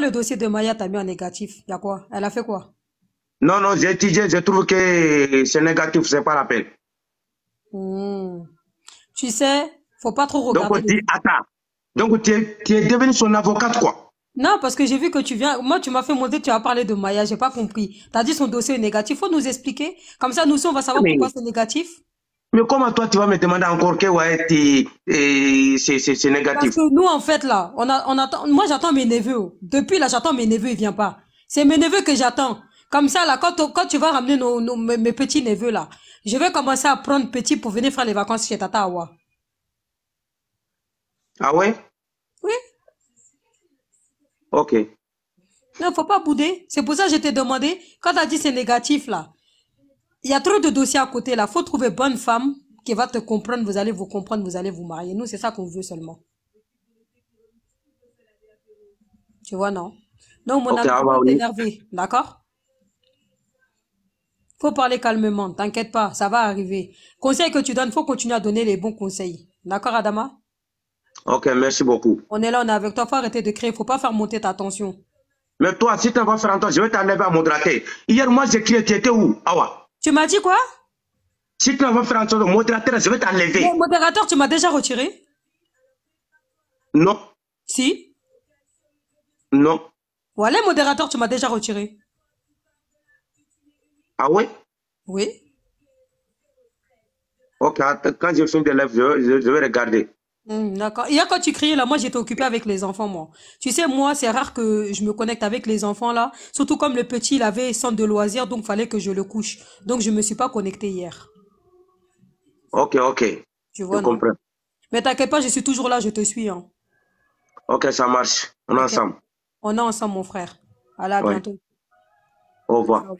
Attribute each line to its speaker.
Speaker 1: le dossier de Maya t'a mis en négatif, il y a quoi Elle a fait quoi Non, non, j'ai étudié, je trouve que c'est négatif, c'est pas la peine. Hmm. Tu sais, faut pas trop regarder. Donc, tu, attends. Donc, tu es, devenu son avocate, quoi. Non, parce que j'ai vu que tu viens. Moi, tu m'as fait monter, tu as parlé de Maya, j'ai pas compris. Tu as dit son dossier est négatif. Faut nous expliquer. Comme ça, nous, on va savoir pourquoi c'est négatif. Mais comment toi, tu vas me demander encore que c'est négatif Parce que nous, en fait, là, on, on moi, j'attends mes neveux. Oh. Depuis, là, j'attends mes neveux, ils ne viennent pas. C'est mes neveux que j'attends. Comme ça, là, quand, quand tu vas ramener mes, petits neveux, là, je vais commencer à prendre petit pour venir faire les vacances chez Tata Awa. Ah ouais Oui. Ok. Non, faut pas bouder. C'est pour ça que je t'ai demandé, quand tu as dit c'est négatif, là, il y a trop de dossiers à côté là. Faut trouver bonne femme qui va te comprendre. Vous allez vous comprendre. Vous allez vous marier. Nous, c'est ça qu'on veut seulement. Tu vois, non? Non, mon amour, ami, ah bah énervé. D'accord? Faut parler calmement. T'inquiète pas. Ça va arriver. Conseil que tu donnes, faut continuer à donner les bons conseils. D'accord, Adama? Ok, merci beaucoup. On est là, on est avec toi. Faut arrêter de créer. Faut pas faire monter ta tension. Mais toi, si tu vas faire attention, je vais t'enlever à mon Hier, moi, j'ai crié, tu étais où? Ah ouais. Tu m'as dit quoi Si tu n'as pas fait un de modérateur, je vais t'enlever. Modérateur, tu m'as déjà retiré Non. Si Non. Voilà, modérateur, tu m'as déjà retiré. Ah ouais Oui. Ok, quand je suis des lives, je vais regarder. Hmm, d'accord. Hier, quand tu criais là, moi j'étais occupée avec les enfants, moi. Tu sais, moi, c'est rare que je me connecte avec les enfants là. Surtout comme le petit, il avait centre de loisirs, donc fallait que je le couche. Donc je ne me suis pas connectée hier. Ok, ok. Tu je comprends. Mais t'inquiète pas, je suis toujours là, je te suis. Hein. Ok, ça marche. On est ensemble. On est ensemble, mon frère. à la bientôt. Au revoir.